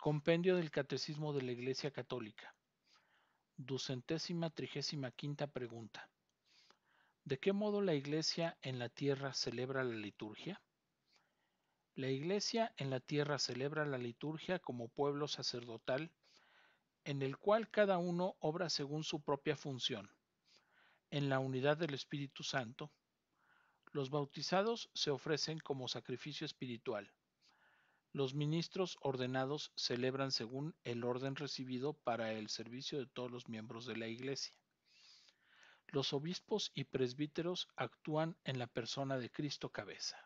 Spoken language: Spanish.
Compendio del Catecismo de la Iglesia Católica. Ducentésima trigésima quinta pregunta. ¿De qué modo la Iglesia en la tierra celebra la liturgia? La Iglesia en la tierra celebra la liturgia como pueblo sacerdotal, en el cual cada uno obra según su propia función, en la unidad del Espíritu Santo. Los bautizados se ofrecen como sacrificio espiritual los ministros ordenados celebran según el orden recibido para el servicio de todos los miembros de la Iglesia. Los obispos y presbíteros actúan en la persona de Cristo cabeza.